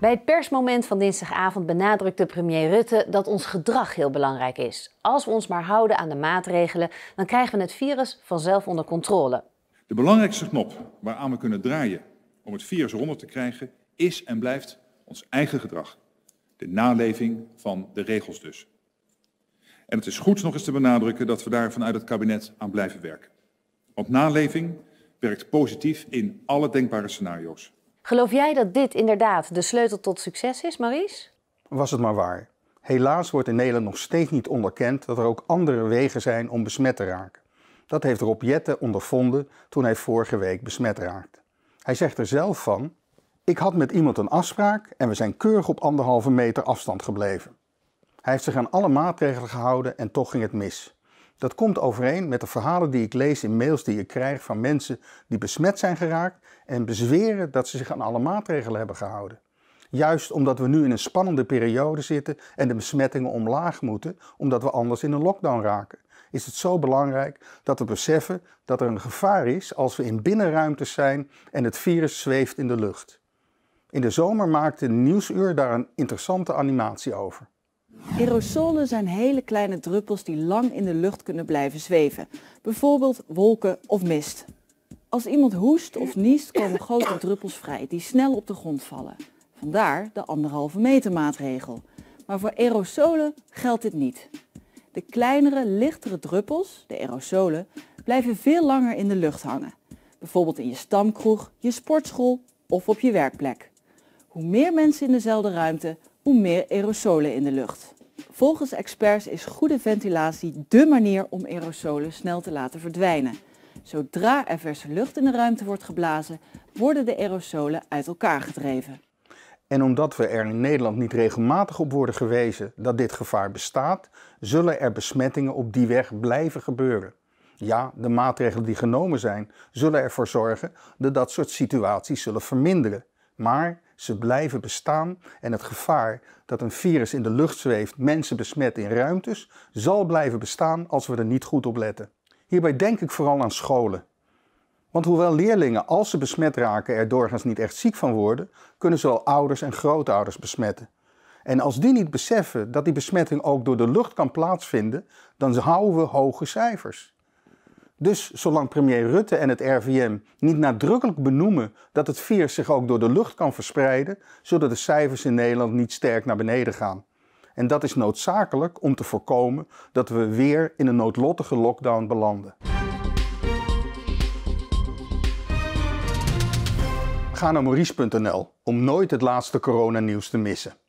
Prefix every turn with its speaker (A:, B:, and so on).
A: Bij het persmoment van dinsdagavond benadrukte premier Rutte dat ons gedrag heel belangrijk is. Als we ons maar houden aan de maatregelen, dan krijgen we het virus vanzelf onder controle.
B: De belangrijkste knop waaraan we kunnen draaien om het virus rond te krijgen, is en blijft ons eigen gedrag. De naleving van de regels dus. En het is goed nog eens te benadrukken dat we daar vanuit het kabinet aan blijven werken. Want naleving werkt positief in alle denkbare scenario's.
A: Geloof jij dat dit inderdaad de sleutel tot succes is, Maurice?
B: Was het maar waar. Helaas wordt in Nederland nog steeds niet onderkend dat er ook andere wegen zijn om besmet te raken. Dat heeft Rob Jette ondervonden toen hij vorige week besmet raakte. Hij zegt er zelf van: Ik had met iemand een afspraak en we zijn keurig op anderhalve meter afstand gebleven. Hij heeft zich aan alle maatregelen gehouden en toch ging het mis. Dat komt overeen met de verhalen die ik lees in mails die ik krijg van mensen die besmet zijn geraakt en bezweren dat ze zich aan alle maatregelen hebben gehouden. Juist omdat we nu in een spannende periode zitten en de besmettingen omlaag moeten, omdat we anders in een lockdown raken, is het zo belangrijk dat we beseffen dat er een gevaar is als we in binnenruimtes zijn en het virus zweeft in de lucht. In de zomer maakte Nieuwsuur daar een interessante animatie over.
C: Aerosolen zijn hele kleine druppels die lang in de lucht kunnen blijven zweven, bijvoorbeeld wolken of mist. Als iemand hoest of niest komen grote druppels vrij die snel op de grond vallen. Vandaar de anderhalve meter maatregel. Maar voor aerosolen geldt dit niet. De kleinere, lichtere druppels, de aerosolen, blijven veel langer in de lucht hangen. Bijvoorbeeld in je stamkroeg, je sportschool of op je werkplek. Hoe meer mensen in dezelfde ruimte, hoe meer aerosolen in de lucht. Volgens experts is goede ventilatie dé manier om aerosolen snel te laten verdwijnen. Zodra er verse lucht in de ruimte wordt geblazen, worden de aerosolen uit elkaar gedreven.
B: En omdat we er in Nederland niet regelmatig op worden gewezen dat dit gevaar bestaat, zullen er besmettingen op die weg blijven gebeuren. Ja, de maatregelen die genomen zijn, zullen ervoor zorgen dat dat soort situaties zullen verminderen. Maar ze blijven bestaan en het gevaar dat een virus in de lucht zweeft mensen besmet in ruimtes zal blijven bestaan als we er niet goed op letten. Hierbij denk ik vooral aan scholen. Want hoewel leerlingen als ze besmet raken er doorgaans niet echt ziek van worden, kunnen ze wel ouders en grootouders besmetten. En als die niet beseffen dat die besmetting ook door de lucht kan plaatsvinden, dan houden we hoge cijfers. Dus zolang premier Rutte en het RVM niet nadrukkelijk benoemen dat het virus zich ook door de lucht kan verspreiden, zullen de cijfers in Nederland niet sterk naar beneden gaan. En dat is noodzakelijk om te voorkomen dat we weer in een noodlottige lockdown belanden. Ga naar maurice.nl om nooit het laatste coronanieuws te missen.